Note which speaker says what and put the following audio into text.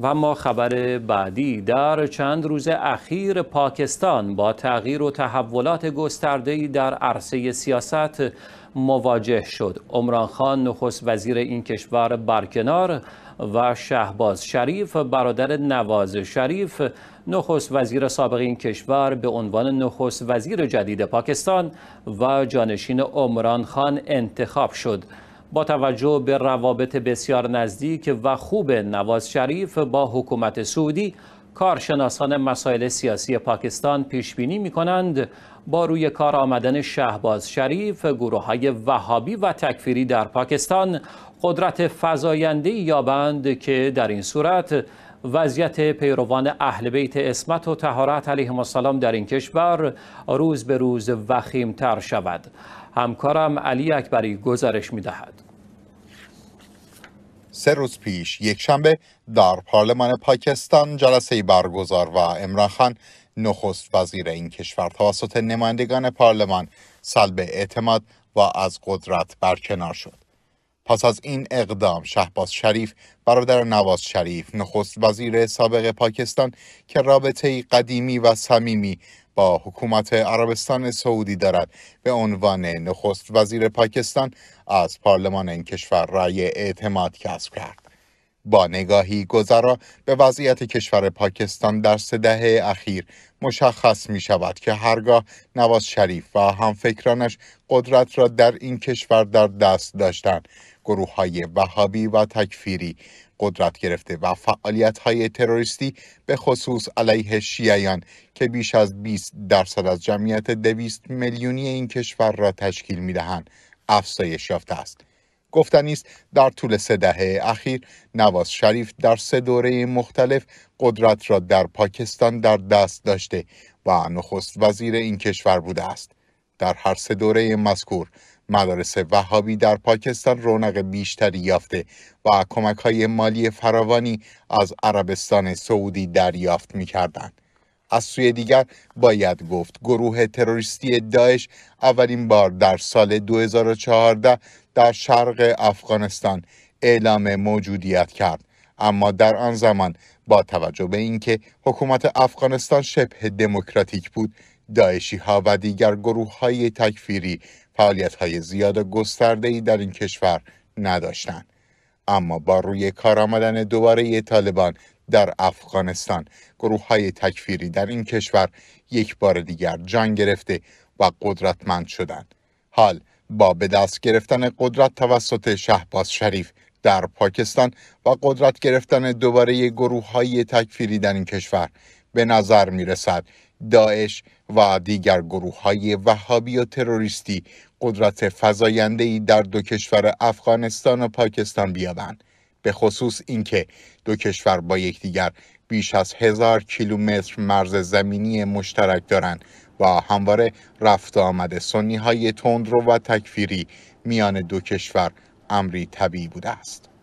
Speaker 1: و ما خبر بعدی در چند روز اخیر پاکستان با تغییر و تحولات گسترده‌ای در عرصه سیاست مواجه شد عمران خان نخست وزیر این کشور برکنار و شهباز شریف برادر نواز شریف نخست وزیر سابق این کشور به عنوان نخست وزیر جدید پاکستان و جانشین عمران خان انتخاب شد با توجه به روابط بسیار نزدیک و خوب نواز شریف با حکومت سعودی کارشناسان مسائل سیاسی پاکستان پیش بینی می کنند با روی کار آمدن شهباز شریف گروه های وهابی و تکفیری در پاکستان قدرت فزاینده یابند که در این صورت وضعیت پیروان اهل بیت اسمت و تهارت علیهم السلام در این کشور روز به روز وخیم تر شود همکارم علی اکبری گزارش می دهد.
Speaker 2: سه روز پیش یک شنبه در پارلمان پاکستان جلسه برگزار و امران خان نخست وزیر این کشور توسط نمایندگان پارلمان سلب اعتماد و از قدرت برکنار شد. پس از این اقدام شهباز شریف برادر نواز شریف نخست وزیر سابق پاکستان که رابطه قدیمی و صمیمی با حکومت عربستان سعودی دارد به عنوان نخست وزیر پاکستان از پارلمان این کشور رأی اعتماد کسب کرد با نگاهی گذرا به وضعیت کشور پاکستان در سه دهه اخیر مشخص می شود که هرگاه نواز شریف و همفکرانش قدرت را در این کشور در دست داشتند گروه های وهابی و تکفیری قدرت گرفته و فعالیت های تروریستی به خصوص علیه شیعیان که بیش از 20 درصد از جمعیت 200 میلیونی این کشور را تشکیل می دهند افزایش یافته است. گفتنی است در طول سه دهه اخیر نواز شریف در سه دوره مختلف قدرت را در پاکستان در دست داشته و نخست وزیر این کشور بوده است در هر سه دوره مذکور مدارس وهابی در پاکستان رونق بیشتری یافته و کمک های مالی فراوانی از عربستان سعودی دریافت می کردند. از سوی دیگر باید گفت گروه تروریستی داعش اولین بار در سال 2014 در شرق افغانستان اعلام موجودیت کرد اما در آن زمان با توجه به اینکه حکومت افغانستان شبه دموکراتیک بود داعشی ها و دیگر گروه های تکفیری فعالیت های زیاد و گسترده ای در این کشور نداشتند اما با روی کار آمدن دوباره طالبان در افغانستان گروه های تکفیری در این کشور یک بار دیگر جان گرفته و قدرتمند شدند. حال با به دست گرفتن قدرت توسط شهباز شریف در پاکستان و قدرت گرفتن دوباره گروه های تکفیری در این کشور به نظر می رسد داعش و دیگر گروه های وهابی و تروریستی قدرت فضاینده ای در دو کشور افغانستان و پاکستان بیابند به خصوص اینکه دو کشور با یکدیگر بیش از هزار کیلومتر مرز زمینی مشترک دارند و همواره رفت آمد سنی های تندرو و تکفیری میان دو کشور امری طبیعی بوده است.